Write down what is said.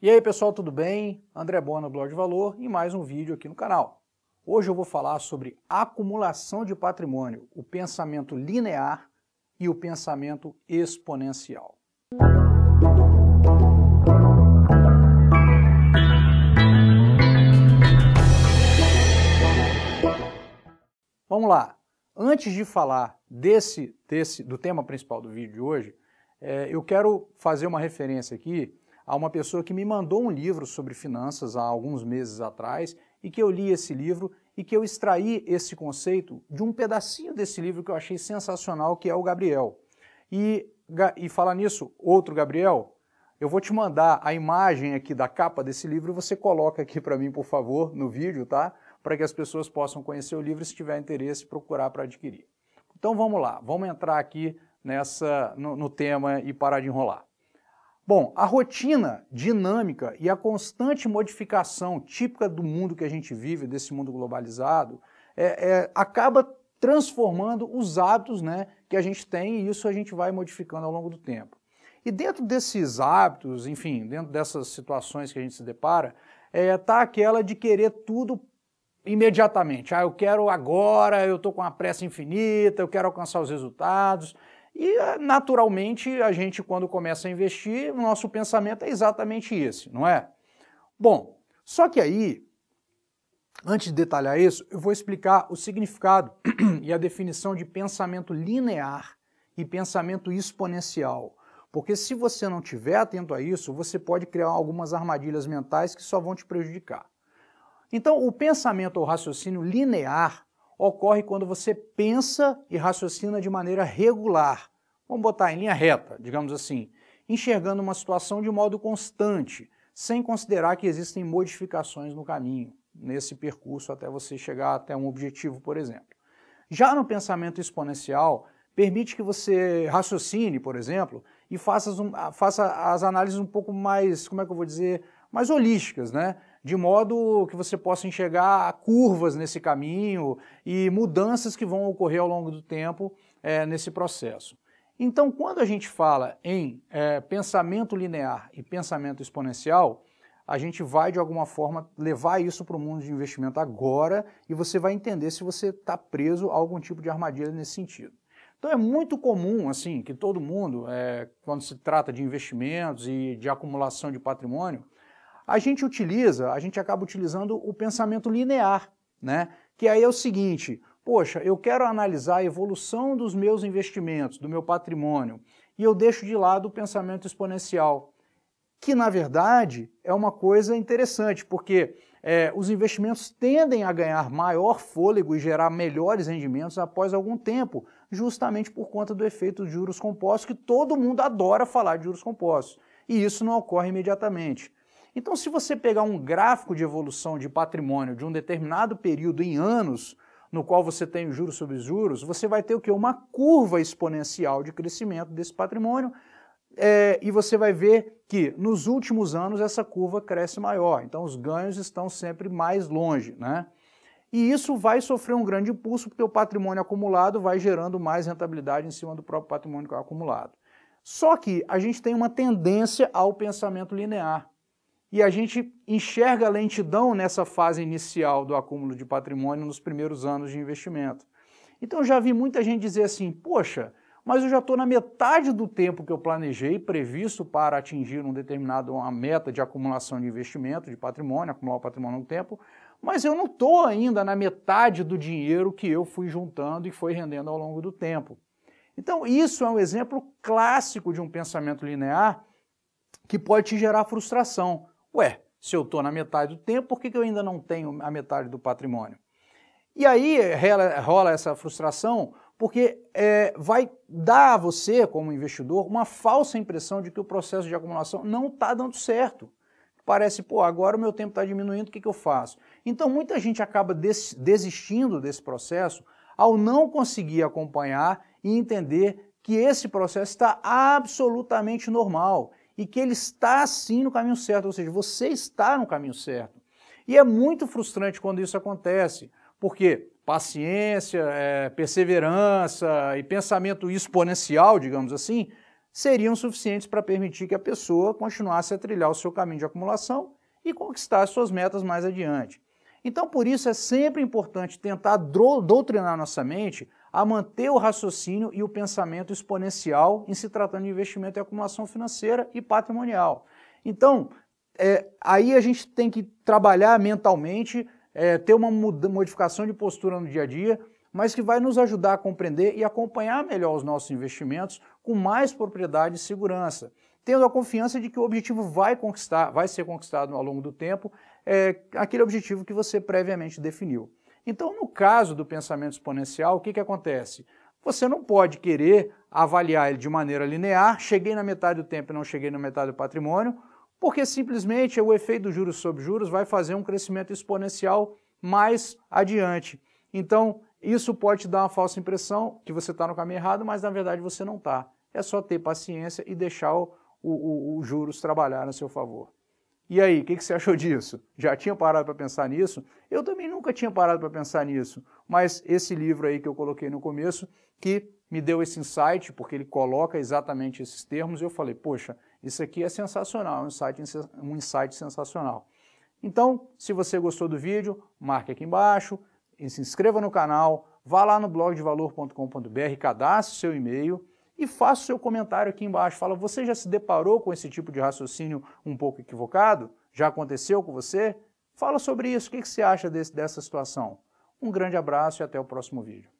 E aí pessoal, tudo bem? André Bona, Blog de Valor, e mais um vídeo aqui no canal. Hoje eu vou falar sobre acumulação de patrimônio, o pensamento linear e o pensamento exponencial. Vamos lá. Antes de falar desse, desse do tema principal do vídeo de hoje, é, eu quero fazer uma referência aqui a uma pessoa que me mandou um livro sobre finanças há alguns meses atrás e que eu li esse livro e que eu extraí esse conceito de um pedacinho desse livro que eu achei sensacional, que é o Gabriel. E, e falar nisso, outro Gabriel, eu vou te mandar a imagem aqui da capa desse livro e você coloca aqui para mim, por favor, no vídeo, tá? Para que as pessoas possam conhecer o livro se tiver interesse procurar para adquirir. Então vamos lá, vamos entrar aqui nessa no, no tema e parar de enrolar. Bom, a rotina dinâmica e a constante modificação típica do mundo que a gente vive, desse mundo globalizado, é, é, acaba transformando os hábitos né, que a gente tem e isso a gente vai modificando ao longo do tempo. E dentro desses hábitos, enfim, dentro dessas situações que a gente se depara, é, tá aquela de querer tudo imediatamente. Ah, eu quero agora, eu estou com uma pressa infinita, eu quero alcançar os resultados. E eh, naturalmente a gente, quando começa a investir, o nosso pensamento é exatamente esse, não é? Bom, só que aí, antes de detalhar isso, eu vou explicar o significado e a definição de pensamento linear e pensamento exponencial. Porque se você não tiver atento a isso, você pode criar algumas armadilhas mentais que só vão te prejudicar. Então, o pensamento ou raciocínio linear ocorre quando você pensa e raciocina de maneira regular. Vamos botar em linha reta, digamos assim, enxergando uma situação de modo constante, sem considerar que existem modificações no caminho, nesse percurso até você chegar até um objetivo, por exemplo. Já no pensamento exponencial, permite que você raciocine, por exemplo, e faça, faça as análises um pouco mais, como é que eu vou dizer, mais holísticas, né? de modo que você possa enxergar curvas nesse caminho e mudanças que vão ocorrer ao longo do tempo é, nesse processo. Então, quando a gente fala em é, pensamento linear e pensamento exponencial, a gente vai de alguma forma levar isso para o mundo de investimento agora e você vai entender se você está preso a algum tipo de armadilha nesse sentido. Então é muito comum assim que todo mundo, é, quando se trata de investimentos e de acumulação de patrimônio, a gente utiliza, a gente acaba utilizando o pensamento linear, né? Que aí é o seguinte: poxa, eu quero analisar a evolução dos meus investimentos, do meu patrimônio, e eu deixo de lado o pensamento exponencial, que na verdade é uma coisa interessante, porque é, os investimentos tendem a ganhar maior fôlego e gerar melhores rendimentos após algum tempo, justamente por conta do efeito de juros compostos, que todo mundo adora falar de juros compostos. E isso não ocorre imediatamente. Então, se você pegar um gráfico de evolução de patrimônio de um determinado período em anos, no qual você tem juros sobre juros, você vai ter o que? Uma curva exponencial de crescimento desse patrimônio. É, e você vai ver que nos últimos anos essa curva cresce maior, então os ganhos estão sempre mais longe, né? E isso vai sofrer um grande impulso porque o patrimônio acumulado vai gerando mais rentabilidade em cima do próprio patrimônio acumulado. Só que a gente tem uma tendência ao pensamento linear. E a gente enxerga a lentidão nessa fase inicial do acúmulo de patrimônio nos primeiros anos de investimento. Então já vi muita gente dizer assim: poxa, mas eu já estou na metade do tempo que eu planejei, previsto para atingir um determinado uma meta de acumulação de investimento, de patrimônio, acumular o patrimônio no tempo, mas eu não estou ainda na metade do dinheiro que eu fui juntando e foi rendendo ao longo do tempo. Então, isso é um exemplo clássico de um pensamento linear que pode te gerar frustração. Ué, se eu estou na metade do tempo, por que, que eu ainda não tenho a metade do patrimônio? E aí rola essa frustração, porque é, vai dar a você, como investidor, uma falsa impressão de que o processo de acumulação não está dando certo. Parece, pô, agora o meu tempo está diminuindo, o que, que eu faço? Então, muita gente acaba des desistindo desse processo ao não conseguir acompanhar e entender que esse processo está absolutamente normal e que ele está sim no caminho certo, ou seja, você está no caminho certo. E é muito frustrante quando isso acontece, porque paciência, é, perseverança e pensamento exponencial, digamos assim, seriam suficientes para permitir que a pessoa continuasse a trilhar o seu caminho de acumulação e conquistar as suas metas mais adiante. Então, por isso, é sempre importante tentar doutrinar nossa mente a manter o raciocínio e o pensamento exponencial em se tratando de investimento e acumulação financeira e patrimonial. Então, é, aí a gente tem que trabalhar mentalmente, é, ter uma modificação de postura no dia a dia, mas que vai nos ajudar a compreender e acompanhar melhor os nossos investimentos com mais propriedade e segurança, tendo a confiança de que o objetivo vai conquistar, vai ser conquistado ao longo do tempo, é, aquele objetivo que você previamente definiu. Então, no caso do pensamento exponencial, o que, que acontece? Você não pode querer avaliar ele de maneira linear, cheguei na metade do tempo e não cheguei na metade do patrimônio, porque simplesmente o efeito dos juros sobre juros vai fazer um crescimento exponencial mais adiante. Então, isso pode te dar uma falsa impressão que você está no caminho errado, mas na verdade você não está. É só ter paciência e deixar o, os juros trabalhar a seu favor. E aí, o que, que, você achou disso? Já tinha parado para pensar nisso? Eu também nunca tinha parado para pensar nisso, mas esse livro aí que eu coloquei no começo, que me deu esse insight, porque ele coloca exatamente esses termos, e eu falei, poxa, isso aqui é sensacional, um insight, um insight sensacional. Então, se você gostou do vídeo, marque aqui embaixo, se inscreva no canal, vá lá no blog de valor.com.br, cadastre seu e-mail, e faça o seu comentário aqui embaixo. Fala, você já se deparou com esse tipo de raciocínio um pouco equivocado? Já aconteceu com você? Fala sobre isso, o que você acha desse, dessa situação? Um grande abraço e até o próximo vídeo.